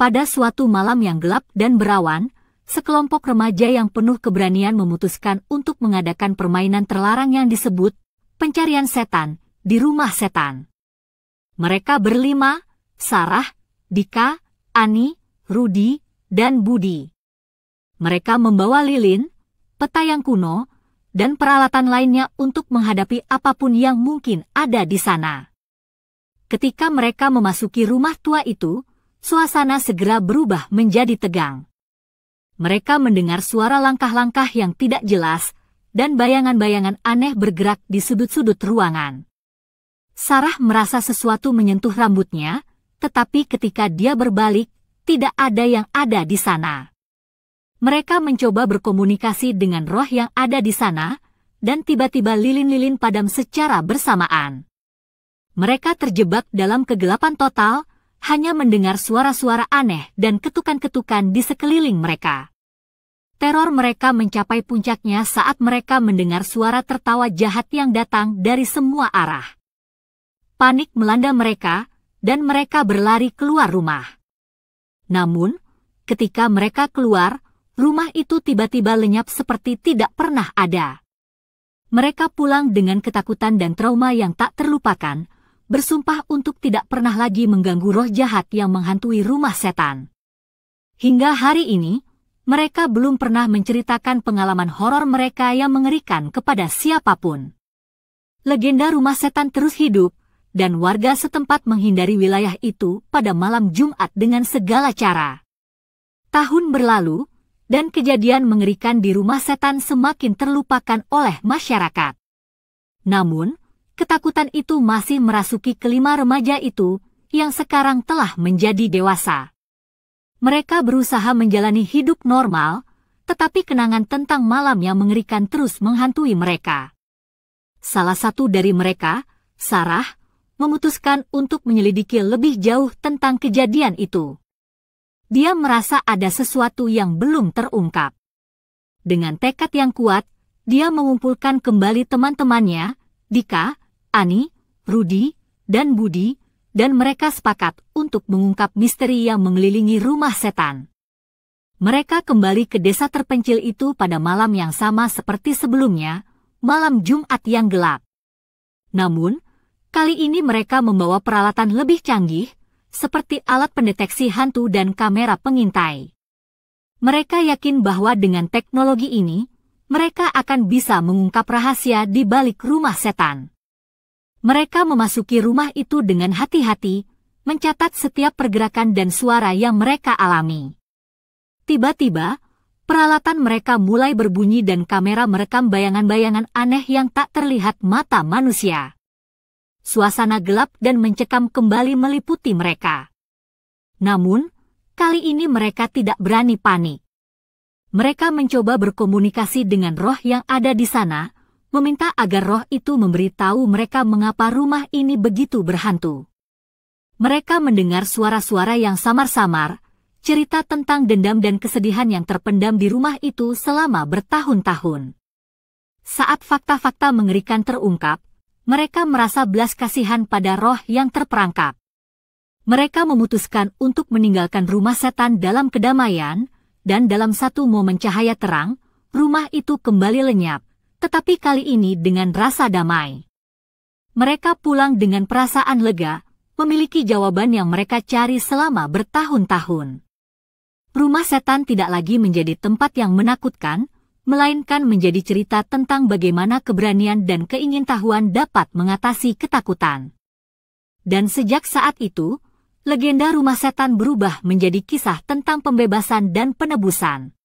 Pada suatu malam yang gelap dan berawan, sekelompok remaja yang penuh keberanian memutuskan untuk mengadakan permainan terlarang yang disebut pencarian setan di rumah setan. Mereka berlima, Sarah, Dika, Ani, Rudi, dan Budi. Mereka membawa lilin, peta yang kuno, dan peralatan lainnya untuk menghadapi apapun yang mungkin ada di sana. Ketika mereka memasuki rumah tua itu, suasana segera berubah menjadi tegang. Mereka mendengar suara langkah-langkah yang tidak jelas dan bayangan-bayangan aneh bergerak di sudut-sudut ruangan. Sarah merasa sesuatu menyentuh rambutnya, tetapi ketika dia berbalik, tidak ada yang ada di sana. Mereka mencoba berkomunikasi dengan roh yang ada di sana, dan tiba-tiba lilin-lilin padam secara bersamaan. Mereka terjebak dalam kegelapan total hanya mendengar suara-suara aneh dan ketukan-ketukan di sekeliling mereka. Teror mereka mencapai puncaknya saat mereka mendengar suara tertawa jahat yang datang dari semua arah. Panik melanda mereka, dan mereka berlari keluar rumah. Namun, ketika mereka keluar, rumah itu tiba-tiba lenyap seperti tidak pernah ada. Mereka pulang dengan ketakutan dan trauma yang tak terlupakan, bersumpah untuk tidak pernah lagi mengganggu roh jahat yang menghantui rumah setan. Hingga hari ini, mereka belum pernah menceritakan pengalaman horor mereka yang mengerikan kepada siapapun. Legenda rumah setan terus hidup, dan warga setempat menghindari wilayah itu pada malam Jumat dengan segala cara. Tahun berlalu, dan kejadian mengerikan di rumah setan semakin terlupakan oleh masyarakat. Namun, ketakutan itu masih merasuki kelima remaja itu yang sekarang telah menjadi dewasa. Mereka berusaha menjalani hidup normal, tetapi kenangan tentang malam yang mengerikan terus menghantui mereka. Salah satu dari mereka, Sarah, memutuskan untuk menyelidiki lebih jauh tentang kejadian itu. Dia merasa ada sesuatu yang belum terungkap. Dengan tekad yang kuat, dia mengumpulkan kembali teman-temannya, Dika, Ani, Rudi, dan Budi, dan mereka sepakat untuk mengungkap misteri yang mengelilingi rumah setan. Mereka kembali ke desa terpencil itu pada malam yang sama seperti sebelumnya, malam Jumat yang gelap. Namun, kali ini mereka membawa peralatan lebih canggih, seperti alat pendeteksi hantu dan kamera pengintai. Mereka yakin bahwa dengan teknologi ini, mereka akan bisa mengungkap rahasia di balik rumah setan. Mereka memasuki rumah itu dengan hati-hati, mencatat setiap pergerakan dan suara yang mereka alami. Tiba-tiba, peralatan mereka mulai berbunyi dan kamera merekam bayangan-bayangan aneh yang tak terlihat mata manusia. Suasana gelap dan mencekam kembali meliputi mereka. Namun, kali ini mereka tidak berani panik mereka mencoba berkomunikasi dengan roh yang ada di sana, meminta agar roh itu memberitahu mereka mengapa rumah ini begitu berhantu. Mereka mendengar suara-suara yang samar-samar, cerita tentang dendam dan kesedihan yang terpendam di rumah itu selama bertahun-tahun. Saat fakta-fakta mengerikan terungkap, mereka merasa belas kasihan pada roh yang terperangkap. Mereka memutuskan untuk meninggalkan rumah setan dalam kedamaian, dan dalam satu momen cahaya terang, rumah itu kembali lenyap, tetapi kali ini dengan rasa damai. Mereka pulang dengan perasaan lega, memiliki jawaban yang mereka cari selama bertahun-tahun. Rumah setan tidak lagi menjadi tempat yang menakutkan, melainkan menjadi cerita tentang bagaimana keberanian dan keingintahuan dapat mengatasi ketakutan. Dan sejak saat itu, legenda rumah setan berubah menjadi kisah tentang pembebasan dan penebusan.